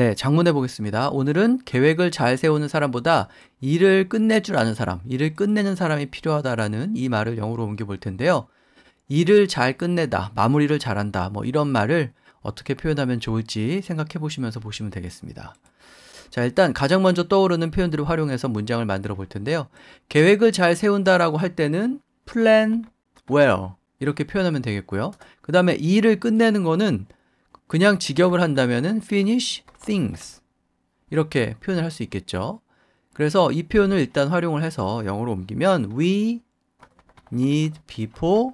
네, 장문해 보겠습니다. 오늘은 계획을 잘 세우는 사람보다 일을 끝낼 줄 아는 사람, 일을 끝내는 사람이 필요하다라는 이 말을 영어로 옮겨 볼 텐데요. 일을 잘 끝내다, 마무리를 잘한다, 뭐 이런 말을 어떻게 표현하면 좋을지 생각해 보시면서 보시면 되겠습니다. 자, 일단 가장 먼저 떠오르는 표현들을 활용해서 문장을 만들어 볼 텐데요. 계획을 잘 세운다라고 할 때는 plan well 이렇게 표현하면 되겠고요. 그 다음에 일을 끝내는 거는 그냥 직역을 한다면은 finish things 이렇게 표현을 할 수 있겠죠. 그래서 이 표현을 일단 활용을 해서 영어로 옮기면 we need people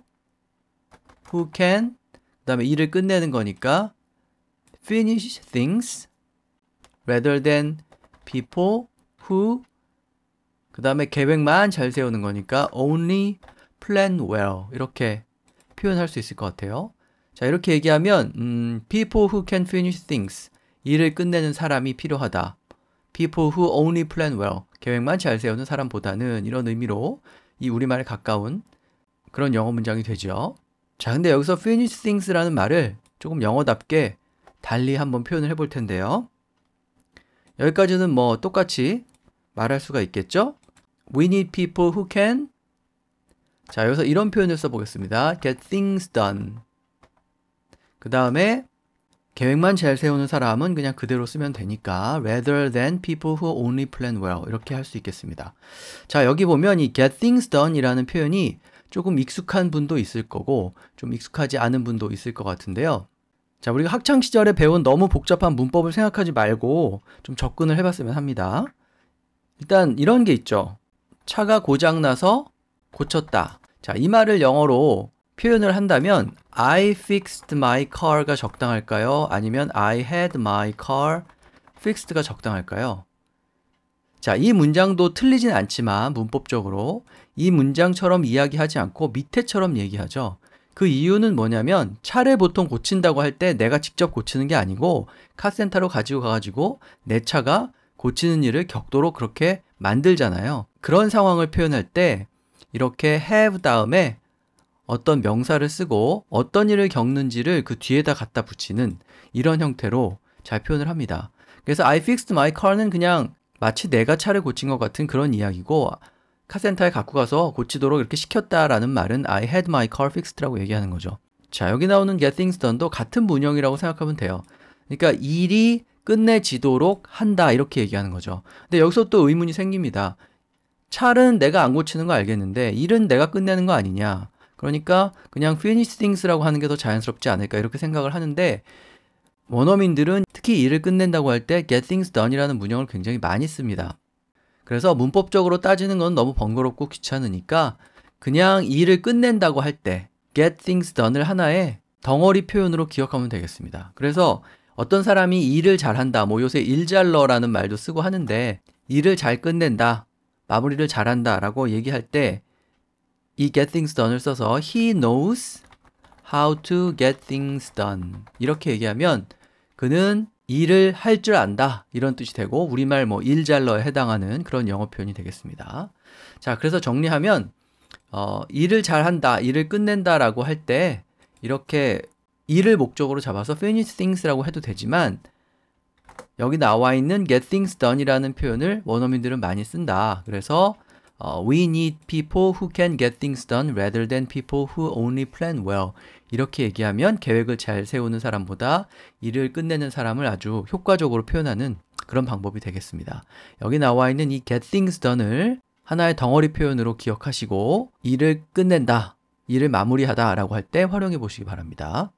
who can 그 다음에 일을 끝내는 거니까 finish things rather than people who 그 다음에 계획만 잘 세우는 거니까 only plan well 이렇게 표현할 수 있을 것 같아요. 자 이렇게 얘기하면 음, people who can finish things 일을 끝내는 사람이 필요하다. People who only plan well. 계획만 잘 세우는 사람보다는 이런 의미로 이 우리말에 가까운 그런 영어 문장이 되죠. 자, 근데 여기서 finish things라는 말을 조금 영어답게 달리 한번 표현을 해볼 텐데요. 여기까지는 뭐 똑같이 말할 수가 있겠죠? We need people who can. 자, 여기서 이런 표현을 써보겠습니다. get things done. 그 다음에 계획만 잘 세우는 사람은 그냥 그대로 쓰면 되니까 rather than people who only plan well 이렇게 할 수 있겠습니다. 자 여기 보면 이 get things done 이라는 표현이 조금 익숙한 분도 있을 거고 좀 익숙하지 않은 분도 있을 것 같은데요. 자 우리가 학창 시절에 배운 너무 복잡한 문법을 생각하지 말고 좀 접근을 해봤으면 합니다. 일단 이런 게 있죠. 차가 고장 나서 고쳤다. 자 이 말을 영어로 표현을 한다면 I fixed my car가 적당할까요? 아니면 I had my car fixed가 적당할까요? 자, 이 문장도 틀리진 않지만 문법적으로 이 문장처럼 이야기하지 않고 밑에처럼 얘기하죠. 그 이유는 뭐냐면 차를 보통 고친다고 할 때 내가 직접 고치는 게 아니고 카센터로 가지고 가가지고 내 차가 고치는 일을 격도로 그렇게 만들잖아요. 그런 상황을 표현할 때 이렇게 have 다음에 어떤 명사를 쓰고 어떤 일을 겪는지를 그 뒤에다 갖다 붙이는 이런 형태로 잘 표현을 합니다. 그래서 I fixed my car는 그냥 마치 내가 차를 고친 것 같은 그런 이야기고 카센터에 갖고 가서 고치도록 이렇게 시켰다라는 말은 I had my car fixed라고 얘기하는 거죠. 자 여기 나오는 get things done도 같은 문형이라고 생각하면 돼요. 그러니까 일이 끝내지도록 한다 이렇게 얘기하는 거죠. 근데 여기서 또 의문이 생깁니다. 차는 내가 안 고치는 거 알겠는데 일은 내가 끝내는 거 아니냐? 그러니까 그냥 피니스 띵스라고 하는 게 더 자연스럽지 않을까 이렇게 생각을 하는데 원어민들은 특히 일을 끝낸다고 할 때 get things done이라는 문형을 굉장히 많이 씁니다. 그래서 문법적으로 따지는 건 너무 번거롭고 귀찮으니까 그냥 일을 끝낸다고 할 때 get things done을 하나의 덩어리 표현으로 기억하면 되겠습니다. 그래서 어떤 사람이 일을 잘한다, 뭐 요새 일잘러라는 말도 쓰고 하는데 일을 잘 끝낸다, 마무리를 잘한다 라고 얘기할 때이 get things done을 써서 he knows how to get things done 이렇게 얘기하면 그는 일을 할 줄 안다 이런 뜻이 되고 우리말 뭐 일잘러에 해당하는 그런 영어 표현이 되겠습니다. 자 그래서 정리하면 어, 일을 잘한다 일을 끝낸다라고 할 때 이렇게 일을 목적으로 잡아서 finish things라고 해도 되지만 여기 나와 있는 get things done이라는 표현을 원어민들은 많이 쓴다. 그래서 어, We need people who can get things done rather than people who only plan well. 이렇게 얘기하면 계획을 잘 세우는 사람보다 일을 끝내는 사람을 아주 효과적으로 표현하는 그런 방법이 되겠습니다. 여기 나와 있는 이 get things done을 하나의 덩어리 표현으로 기억하시고 일을 끝낸다, 일을 마무리하다 라고 할 때 활용해 보시기 바랍니다.